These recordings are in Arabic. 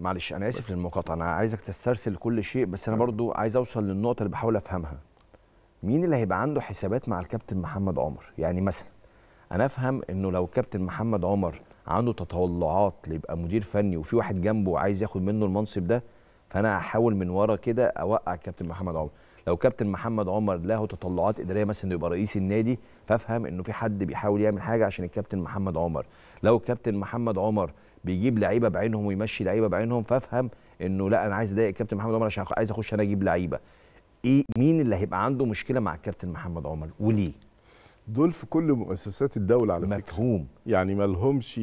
معلش انا اسف للمقاطعه انا عايزك تسترسل كل شيء بس انا آه. برضو عايز اوصل للنقطه اللي بحاول افهمها مين اللي هيبقى عنده حسابات مع الكابتن محمد عمر يعني مثلا انا افهم انه لو كابتن محمد عمر عنده تطلعات ليبقى مدير فني وفي واحد جنبه عايز ياخد منه المنصب ده فانا هحاول من ورا كده اوقع الكابتن محمد عمر لو كابتن محمد عمر له تطلعات اداريه مثلا يبقى رئيس النادي فافهم انه في حد بيحاول يعمل حاجه عشان الكابتن محمد عمر لو كابتن محمد عمر بيجيب لعيبه بعينهم ويمشي لعيبه بعينهم فافهم انه لا انا عايز اضايق الكابتن محمد عمر عشان عايز اخش انا اجيب لعيبه ايه مين اللي هيبقى عنده مشكله مع الكابتن محمد عمر وليه دول في كل مؤسسات الدوله على مفهوم. فكره مفهوم يعني ما لهمش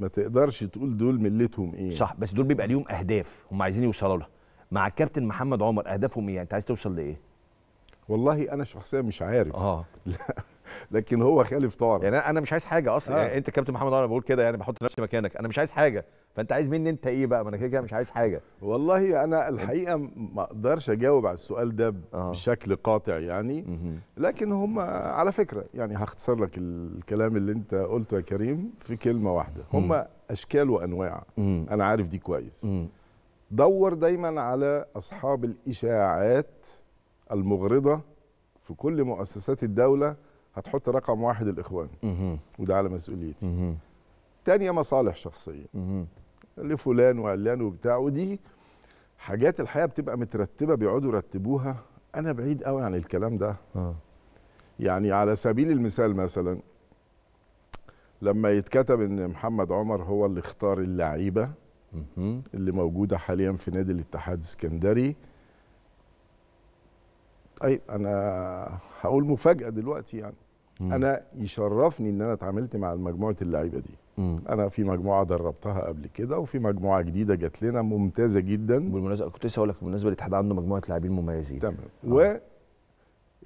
ما تقدرش تقول دول ملتهم ايه صح بس دول بيبقى ليهم اهداف هم عايزين يوصلوا لها مع الكابتن محمد عمر اهدافهم ايه يعني انت عايز توصل لايه والله انا شخصيا مش عارف اه لا لكن هو خالف طارق يعني انا مش عايز حاجه اصلا يعني آه. يعني انت كابتن محمد انا بقول كده يعني بحط نفسي مكانك انا مش عايز حاجه فانت عايز مني انت ايه بقى ما انا كده مش عايز حاجه والله انا الحقيقه ما اقدرش اجاوب على السؤال ده آه. بشكل قاطع يعني لكن هم على فكره يعني هختصر لك الكلام اللي انت قلته يا كريم في كلمه واحده هم اشكال وانواع انا عارف دي كويس دور دايما على اصحاب الاشاعات المغرضه في كل مؤسسات الدوله هتحط رقم واحد الاخوان وده على مسؤوليتي تانية مصالح شخصيه لفلان وعلان وبتاع ودي حاجات الحقيقه بتبقى مترتبه بيقعدوا يرتبوها انا بعيد قوي عن الكلام ده آه. يعني على سبيل المثال مثلا لما يتكتب ان محمد عمر هو اللي اختار اللعيبه اللي موجوده حاليا في نادي الاتحاد السكندري طيب انا هقول مفاجاه دلوقتي يعني مم. انا يشرفني ان انا اتعاملت مع مجموعه اللعيبه دي مم. انا في مجموعه دربتها قبل كده وفي مجموعه جديده جت لنا ممتازه جدا بالمناسبه كنت لسه اقول لك بالمناسبه الاتحاد عنده مجموعه لاعبين مميزين تمام آه.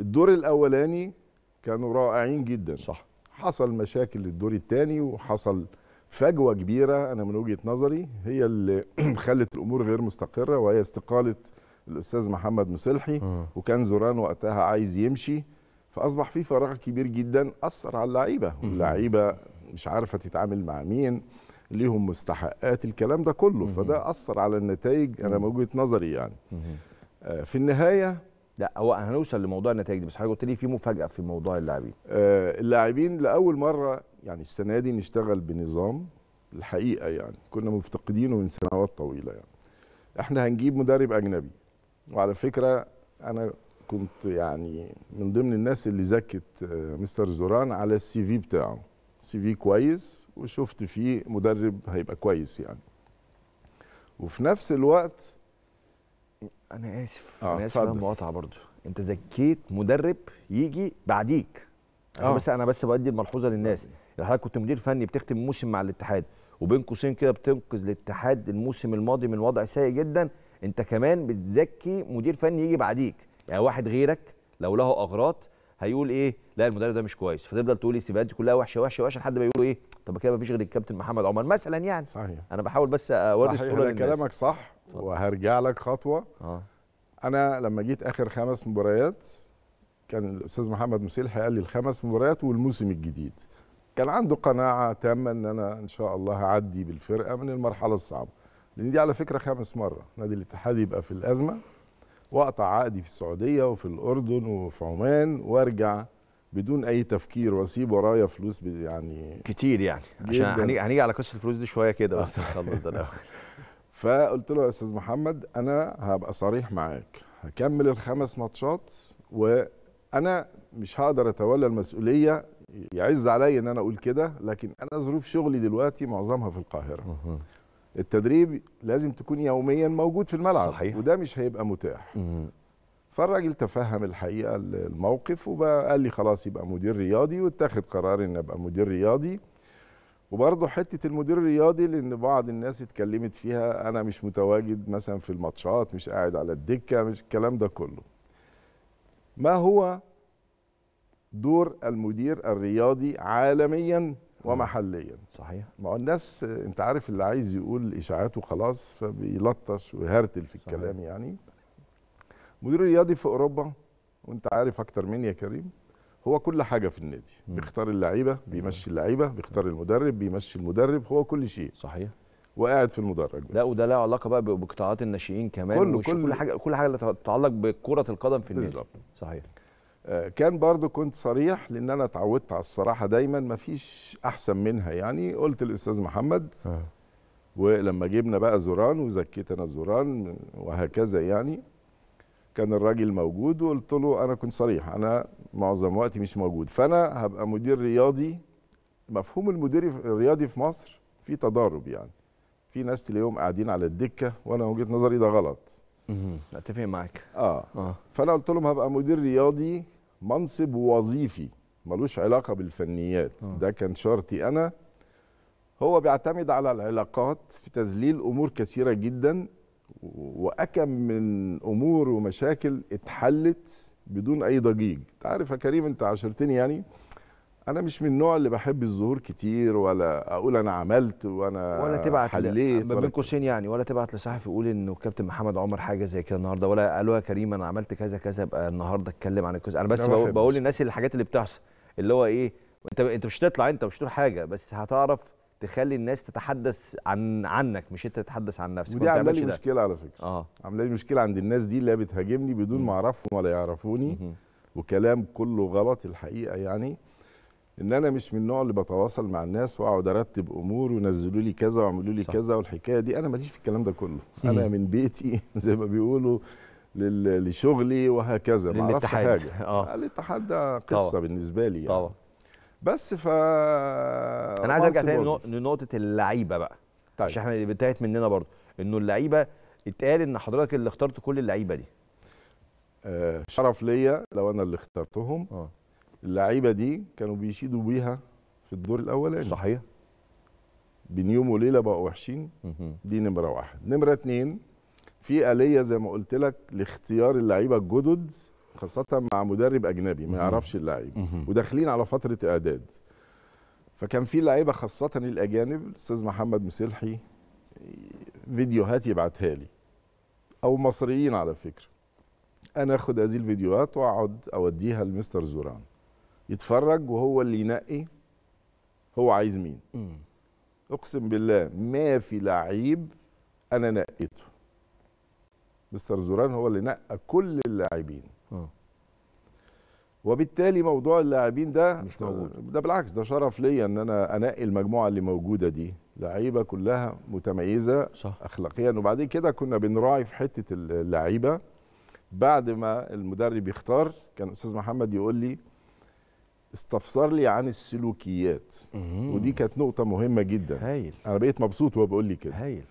والدور الاولاني كانوا رائعين جدا صح حصل مشاكل للدور الثاني وحصل فجوه كبيره انا من وجهه نظري هي اللي خلت الامور غير مستقره وهي استقاله الاستاذ محمد مصلحي آه. وكان زوران وقتها عايز يمشي فاصبح في فراغ كبير جدا اثر على اللعيبه واللعيبه مش عارفه تتعامل مع مين ليهم مستحقات الكلام ده كله فده اثر على النتائج انا من وجهه نظري يعني آه، في النهايه لا هو هنوصل لموضوع النتائج دي بس حضرتك قلت لي في مفاجاه في موضوع اللاعبين آه اللاعبين لاول مره يعني السنه دي نشتغل بنظام الحقيقه يعني كنا مفتقدينه من سنوات طويله يعني احنا هنجيب مدرب اجنبي وعلى فكره انا كنت يعني من ضمن الناس اللي زكت آه، مستر زوران على السي في بتاعه سي في كويس وشفت فيه مدرب هيبقى كويس يعني وفي نفس الوقت انا اسف آه انا اسف على المقاطعه برضو انت زكيت مدرب يجي بعديك عشان آه. بس انا بس بدي الملحوظه للناس آه. يعني حضرتك كنت مدير فني بتختم موسم مع الاتحاد وبين قوسين كده بتنقذ الاتحاد الموسم الماضي من وضع سيء جدا انت كمان بتزكي مدير فني يجي بعديك يعني واحد غيرك لو له اغراض هيقول ايه لا المدرب ده مش كويس فتفضل تقول السيفيهات دي كلها وحشه وحشه وحشه لحد ما يقولوا ايه طب كده مفيش غير الكابتن محمد عمر مثلا يعني صحيح انا بحاول بس اوري الصوره صحيح كلامك صح وهرجع لك خطوه آه. انا لما جيت اخر خمس مباريات كان الاستاذ محمد مسيلحي قال لي الخمس مباريات والموسم الجديد كان عنده قناعه تامه ان انا ان شاء الله هعدي بالفرقه من المرحله الصعبه لان دي على فكره خامس مره نادي الاتحاد يبقى في الازمه واقطع عقدي في السعوديه وفي الاردن وفي عمان وارجع بدون اي تفكير واسيب ورايا فلوس يعني كتير يعني عشان هنيجي على قصه الفلوس دي شويه كده بس نخلص ده الاول فقلت له يا استاذ محمد انا هبقى صريح معاك هكمل الخمس ماتشات وانا مش هقدر اتولى المسؤوليه يعز عليا ان انا اقول كده لكن انا ظروف شغلي دلوقتي معظمها في القاهره التدريب لازم تكون يوميا موجود في الملعب صحيح. وده مش هيبقى متاح مم. فالراجل تفهم الحقيقه الموقف وبقى قال لي خلاص يبقى مدير رياضي واتخذ قرار ان ابقى مدير رياضي وبرضه حته المدير الرياضي لان بعض الناس اتكلمت فيها انا مش متواجد مثلا في الماتشات مش قاعد على الدكه مش الكلام ده كله ما هو دور المدير الرياضي عالميا ومحليا صحيح ما هو الناس انت عارف اللي عايز يقول اشاعات وخلاص فبيلطش ويهرتل في الكلام صحيح. يعني مدير رياضي في اوروبا وانت عارف اكتر مني يا كريم هو كل حاجه في النادي م. بيختار اللعيبه بيمشي اللعيبه بيختار المدرب بيمشي المدرب هو كل شيء صحيح وقاعد في المدرج بس. لا وده له علاقه بقى بقطاعات الناشئين كمان كل كل حاجه كل حاجه اللي تتعلق بكره القدم في النادي بالظبط صحيح آه، كان برضو كنت صريح لان انا اتعودت على الصراحه دايما ما فيش احسن منها يعني قلت للاستاذ محمد آه. ولما جبنا بقى زوران وزكيت انا زوران وهكذا يعني كان الراجل موجود وقلت له انا كنت صريح انا معظم وقتي مش موجود فانا هبقى مدير رياضي مفهوم المدير الرياضي في مصر في تضارب يعني في ناس تلاقيهم قاعدين على الدكه وانا وجهه نظري ده غلط اتفق معاك اه, آه. فانا قلت لهم هبقى مدير رياضي منصب وظيفي ملوش علاقه بالفنيات أوه. ده كان شرطي انا هو بيعتمد على العلاقات في تذليل امور كثيره جدا واكم من امور ومشاكل اتحلت بدون اي ضجيج تعرف يا كريم انت عشرتني يعني انا مش من النوع اللي بحب الظهور كتير ولا اقول انا عملت وانا ولا تبعت حليت ما بين قوسين يعني ولا تبعت لصحفي يقول انه كابتن محمد عمر حاجه زي كده النهارده ولا قالوا يا كريم انا عملت كذا كذا يبقى النهارده اتكلم عن الكذا انا بس بقول, بقول للناس الحاجات اللي بتحصل اللي هو ايه انت انت مش هتطلع انت مش هتقول حاجه بس هتعرف تخلي الناس تتحدث عن عنك مش انت تتحدث عن نفسك ودي عامله لي مشكله على فكره اه عامله لي مشكله عند الناس دي اللي بتهاجمني بدون ما اعرفهم ولا يعرفوني وكلام كله غلط الحقيقه يعني ان انا مش من النوع اللي بتواصل مع الناس واقعد ارتب امور ونزلوا لي كذا واعملوا لي كذا والحكايه دي انا ماليش في الكلام ده كله انا من بيتي زي ما بيقولوا لشغلي وهكذا ما اعرفش حاجه آه. اه الاتحاد ده قصه طبعا. بالنسبه لي يعني. طبعا بس ف انا عايز ارجع تاني لنقطه اللعيبه بقى طيب مش احنا انتهت مننا برضه انه اللعيبه اتقال ان حضرتك اللي اخترت كل اللعيبه دي آه شرف ليا لو انا اللي اخترتهم آه. اللعيبه دي كانوا بيشيدوا بيها في الدور الاولاني صحيح بين يوم وليله بقوا وحشين دي نمره واحد نمره اتنين في اليه زي ما قلت لك لاختيار اللعيبه الجدد خاصه مع مدرب اجنبي ما يعرفش اللعيب وداخلين على فتره اعداد فكان في لعيبه خاصه الاجانب الاستاذ محمد مسلحي فيديوهات يبعتها لي او مصريين على فكره انا اخد هذه الفيديوهات واقعد اوديها لمستر زوران يتفرج وهو اللي ينقي هو عايز مين مم. اقسم بالله ما في لعيب انا نقيته مستر زوران هو اللي نقى كل اللاعبين آه. وبالتالي موضوع اللاعبين ده مش موجود ده بالعكس ده شرف ليا ان انا انقي المجموعه اللي موجوده دي لعيبه كلها متميزه صح. اخلاقيا وبعدين كده كنا بنراعي في حته اللعيبه بعد ما المدرب يختار كان استاذ محمد يقول لي استفسر لي عن السلوكيات مم. ودي كانت نقطة مهمة جدا هايل أنا بقيت مبسوط وهو بيقول لي كده هايل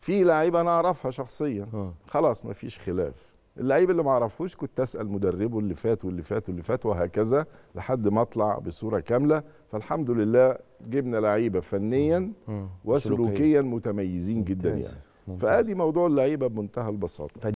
في لعيبة أنا أعرفها شخصيا آه. خلاص مفيش خلاف اللعيب اللي ما أعرفهوش كنت أسأل مدربه اللي فات واللي فات واللي فات وهكذا لحد ما أطلع بصورة كاملة فالحمد لله جبنا لعيبة فنيا مم. مم. وسلوكيا متميزين جدا يعني فأدي موضوع اللعيبة بمنتهى البساطة